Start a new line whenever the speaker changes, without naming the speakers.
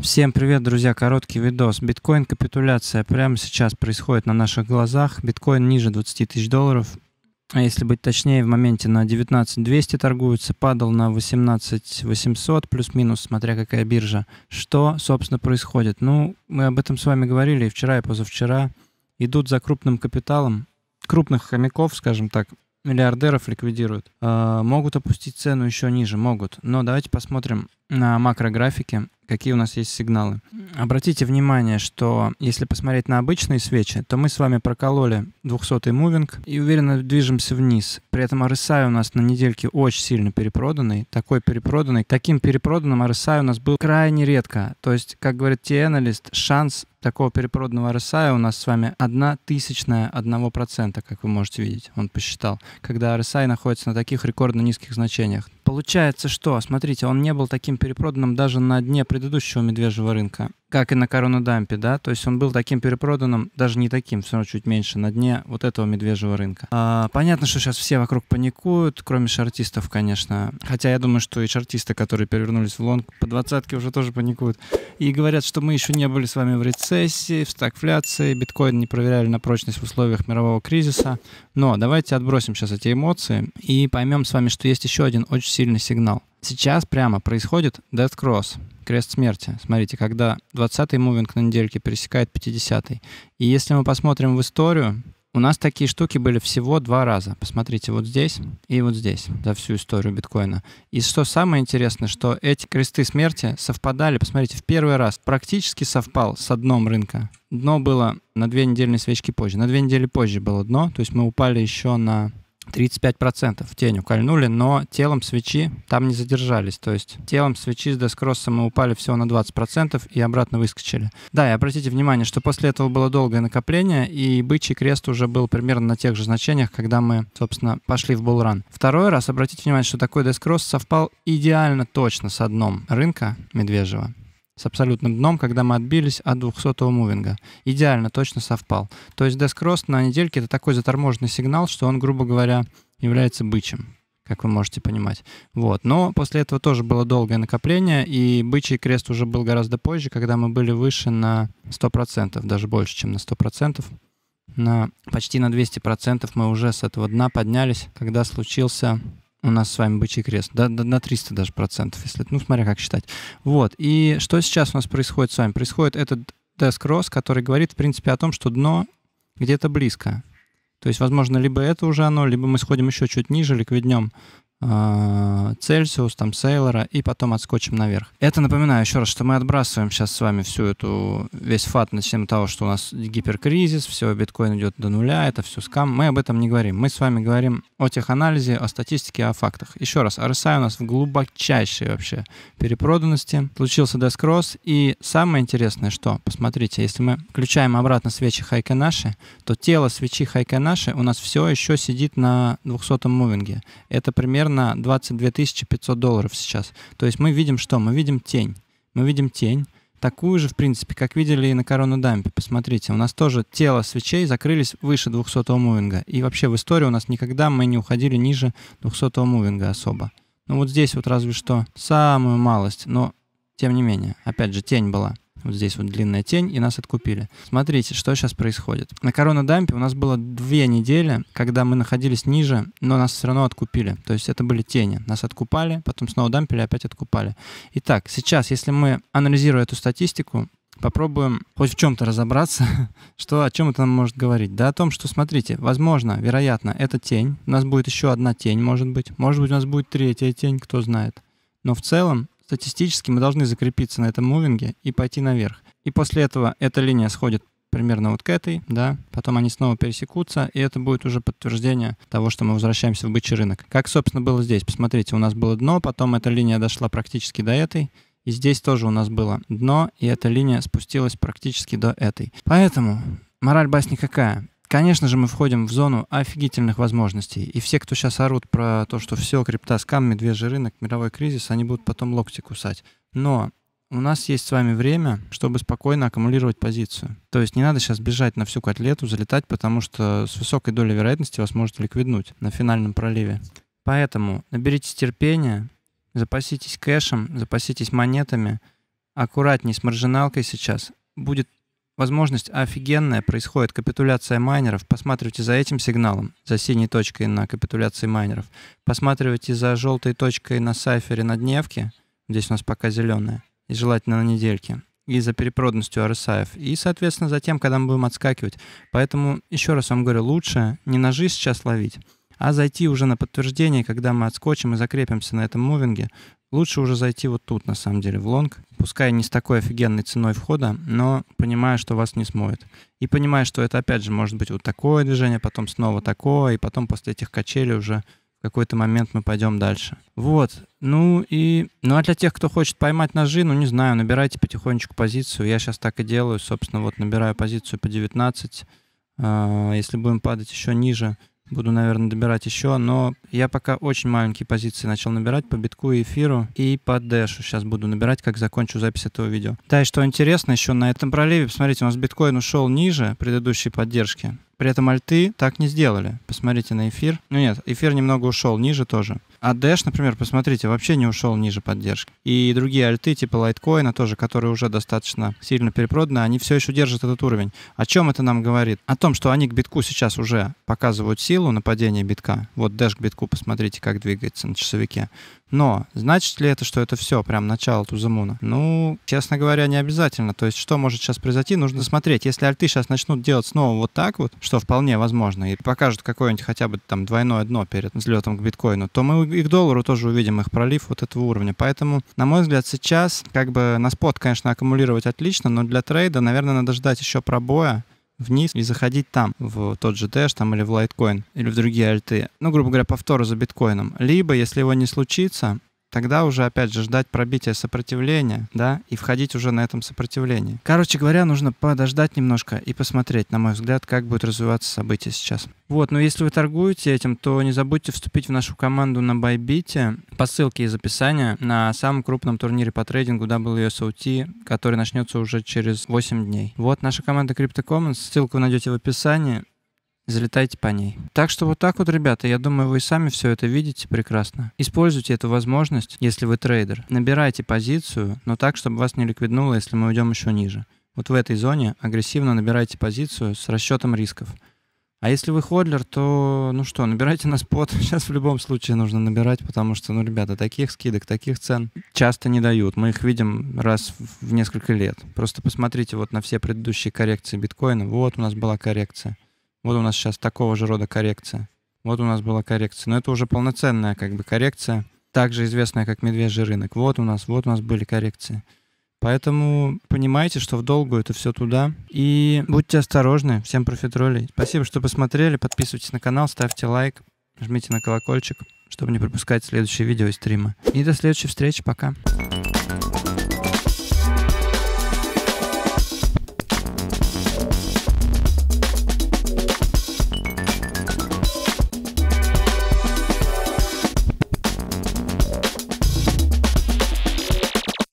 Всем привет, друзья! Короткий видос. Биткоин-капитуляция прямо сейчас происходит на наших глазах. Биткоин ниже 20 тысяч долларов. А если быть точнее, в моменте на 19 200 торгуется, падал на 18 800 плюс-минус, смотря какая биржа. Что, собственно, происходит? Ну, мы об этом с вами говорили и вчера, и позавчера. Идут за крупным капиталом, крупных хомяков, скажем так, миллиардеров ликвидируют. А, могут опустить цену еще ниже, могут. Но давайте посмотрим на макрографике, какие у нас есть сигналы. Обратите внимание, что если посмотреть на обычные свечи, то мы с вами прокололи 200-й мувинг и уверенно движемся вниз. При этом RSI у нас на недельке очень сильно перепроданный, такой перепроданный. Таким перепроданным RSI у нас был крайне редко. То есть, как говорит те аналист шанс Такого перепроданного RSI у нас с вами одна тысячная одного процента, как вы можете видеть, он посчитал, когда RSI находится на таких рекордно низких значениях. Получается, что, смотрите, он не был таким перепроданным даже на дне предыдущего медвежьего рынка как и на корону дампе, да, то есть он был таким перепроданным, даже не таким, все равно чуть меньше на дне вот этого медвежьего рынка. А, понятно, что сейчас все вокруг паникуют, кроме шартистов, конечно. Хотя я думаю, что и шартисты, которые перевернулись в лонг, по двадцатке уже тоже паникуют. И говорят, что мы еще не были с вами в рецессии, в стагфляции, биткоин не проверяли на прочность в условиях мирового кризиса. Но давайте отбросим сейчас эти эмоции и поймем с вами, что есть еще один очень сильный сигнал. Сейчас прямо происходит Death Cross, крест смерти. Смотрите, когда 20-й мувинг на недельке пересекает 50-й. И если мы посмотрим в историю, у нас такие штуки были всего два раза. Посмотрите, вот здесь и вот здесь за всю историю биткоина. И что самое интересное, что эти кресты смерти совпадали, посмотрите, в первый раз практически совпал с дном рынка. Дно было на две недельные свечки позже. На две недели позже было дно, то есть мы упали еще на 35% в тень укольнули, но телом свечи там не задержались. То есть телом свечи с дескроссом мы упали всего на 20% и обратно выскочили. Да, и обратите внимание, что после этого было долгое накопление, и бычий крест уже был примерно на тех же значениях, когда мы, собственно, пошли в булран. Второй раз обратите внимание, что такой дескросс совпал идеально точно с одном рынка медвежьего с абсолютным дном, когда мы отбились от 200-го мувинга. Идеально, точно совпал. То есть дескрост на недельке — это такой заторможенный сигнал, что он, грубо говоря, является бычьим как вы можете понимать. Вот. Но после этого тоже было долгое накопление, и бычий крест уже был гораздо позже, когда мы были выше на 100%, даже больше, чем на 100%. На почти на 200% мы уже с этого дна поднялись, когда случился у нас с вами бычий крест, да, на 300 даже процентов, если, ну, смотря как считать. Вот, и что сейчас у нас происходит с вами? Происходит этот desk cross, который говорит, в принципе, о том, что дно где-то близко. То есть, возможно, либо это уже оно, либо мы сходим еще чуть ниже, ликвиднем а, Цельсиус, там Сейлора, и потом отскочим наверх. Это напоминаю еще раз, что мы отбрасываем сейчас с вами всю эту, весь фат на тему того, что у нас гиперкризис, все, биткоин идет до нуля, это все скам. Мы об этом не говорим. Мы с вами говорим о тех анализе, о статистике, о фактах. Еще раз, RSI у нас в глубочайшей вообще перепроданности. Случился дескросс, и самое интересное, что, посмотрите, если мы включаем обратно свечи хайка наши, то тело свечи хайка наши у нас все еще сидит на 200-м мувинге. Это примерно примерно 22 500 долларов сейчас. То есть мы видим что? Мы видим тень. Мы видим тень, такую же, в принципе, как видели и на корону дампе. Посмотрите, у нас тоже тело свечей закрылись выше 200 мувинга. И вообще в истории у нас никогда мы не уходили ниже 200 мувинга особо. Ну вот здесь вот разве что самую малость, но тем не менее, опять же, тень была. Вот здесь вот длинная тень, и нас откупили. Смотрите, что сейчас происходит. На коронадампе у нас было две недели, когда мы находились ниже, но нас все равно откупили. То есть это были тени. Нас откупали, потом снова дампили, опять откупали. Итак, сейчас, если мы, анализируя эту статистику, попробуем хоть в чем-то разобраться, что, о чем это нам может говорить. Да о том, что, смотрите, возможно, вероятно, это тень. У нас будет еще одна тень, может быть. Может быть, у нас будет третья тень, кто знает. Но в целом Статистически мы должны закрепиться на этом мувинге и пойти наверх. И после этого эта линия сходит примерно вот к этой, да, потом они снова пересекутся, и это будет уже подтверждение того, что мы возвращаемся в бычий рынок. Как, собственно, было здесь. Посмотрите, у нас было дно, потом эта линия дошла практически до этой, и здесь тоже у нас было дно, и эта линия спустилась практически до этой. Поэтому мораль басни какая? Конечно же, мы входим в зону офигительных возможностей. И все, кто сейчас орут про то, что все, крипта, скам, медвежий рынок, мировой кризис, они будут потом локти кусать. Но у нас есть с вами время, чтобы спокойно аккумулировать позицию. То есть не надо сейчас бежать на всю котлету, залетать, потому что с высокой долей вероятности вас может ликвиднуть на финальном проливе. Поэтому наберитесь терпения, запаситесь кэшем, запаситесь монетами, аккуратней с маржиналкой сейчас. Будет Возможность офигенная, происходит капитуляция майнеров. Посматривайте за этим сигналом, за синей точкой на капитуляции майнеров. Посматривайте за желтой точкой на сайфере на дневке. Здесь у нас пока зеленая. И желательно на недельке. И за перепроданностью RSI. И, соответственно, за тем, когда мы будем отскакивать. Поэтому, еще раз вам говорю, лучше не ножи сейчас ловить, а зайти уже на подтверждение, когда мы отскочим и закрепимся на этом мувинге. Лучше уже зайти вот тут, на самом деле, в лонг пускай не с такой офигенной ценой входа, но понимая, что вас не смоет. И понимая, что это опять же может быть вот такое движение, потом снова такое, и потом после этих качелей уже в какой-то момент мы пойдем дальше. Вот. Ну и... Ну а для тех, кто хочет поймать ножи, ну не знаю, набирайте потихонечку позицию. Я сейчас так и делаю. Собственно, вот набираю позицию по 19. А, если будем падать еще ниже, Буду, наверное, добирать еще, но я пока очень маленькие позиции начал набирать по битку и эфиру и по дэшу. Сейчас буду набирать, как закончу запись этого видео. Да, и что интересно, еще на этом проливе, посмотрите, у нас биткоин ушел ниже предыдущей поддержки. При этом альты так не сделали. Посмотрите на эфир. Ну нет, эфир немного ушел ниже тоже. А Dash, например, посмотрите, вообще не ушел ниже поддержки. И другие альты, типа лайткоина тоже, которые уже достаточно сильно перепроданы, они все еще держат этот уровень. О чем это нам говорит? О том, что они к битку сейчас уже показывают силу нападения битка. Вот Dash к битку, посмотрите, как двигается на часовике. Но значит ли это, что это все, прям начало Тузамуна? Ну, честно говоря, не обязательно. То есть, что может сейчас произойти, нужно смотреть. Если альты сейчас начнут делать снова вот так вот, что вполне возможно, и покажут какое-нибудь хотя бы там двойное дно перед взлетом к биткоину, то мы и к доллару тоже увидим их пролив вот этого уровня. Поэтому, на мой взгляд, сейчас как бы на спот, конечно, аккумулировать отлично, но для трейда, наверное, надо ждать еще пробоя, вниз и заходить там, в тот же Dash там, или в Litecoin, или в другие альты. Ну, грубо говоря, повтору за биткоином. Либо, если его не случится, Тогда уже, опять же, ждать пробития сопротивления, да, и входить уже на этом сопротивлении. Короче говоря, нужно подождать немножко и посмотреть, на мой взгляд, как будет развиваться событие сейчас. Вот, но если вы торгуете этим, то не забудьте вступить в нашу команду на Байбите по ссылке из описания на самом крупном турнире по трейдингу WSOT, который начнется уже через 8 дней. Вот наша команда Crypto Commons, ссылку вы найдете в описании залетайте по ней. Так что вот так вот, ребята, я думаю, вы сами все это видите прекрасно. Используйте эту возможность, если вы трейдер. Набирайте позицию, но так, чтобы вас не ликвиднуло, если мы уйдем еще ниже. Вот в этой зоне агрессивно набирайте позицию с расчетом рисков. А если вы ходлер, то, ну что, набирайте на спот. Сейчас в любом случае нужно набирать, потому что, ну, ребята, таких скидок, таких цен часто не дают. Мы их видим раз в несколько лет. Просто посмотрите вот на все предыдущие коррекции биткоина. Вот у нас была коррекция. Вот у нас сейчас такого же рода коррекция. Вот у нас была коррекция. Но это уже полноценная как бы коррекция, также известная как медвежий рынок. Вот у нас, вот у нас были коррекции. Поэтому понимайте, что в долгу это все туда. И будьте осторожны. Всем профитролей. Спасибо, что посмотрели. Подписывайтесь на канал, ставьте лайк, жмите на колокольчик, чтобы не пропускать следующие видео и стримы. И до следующей встречи. Пока.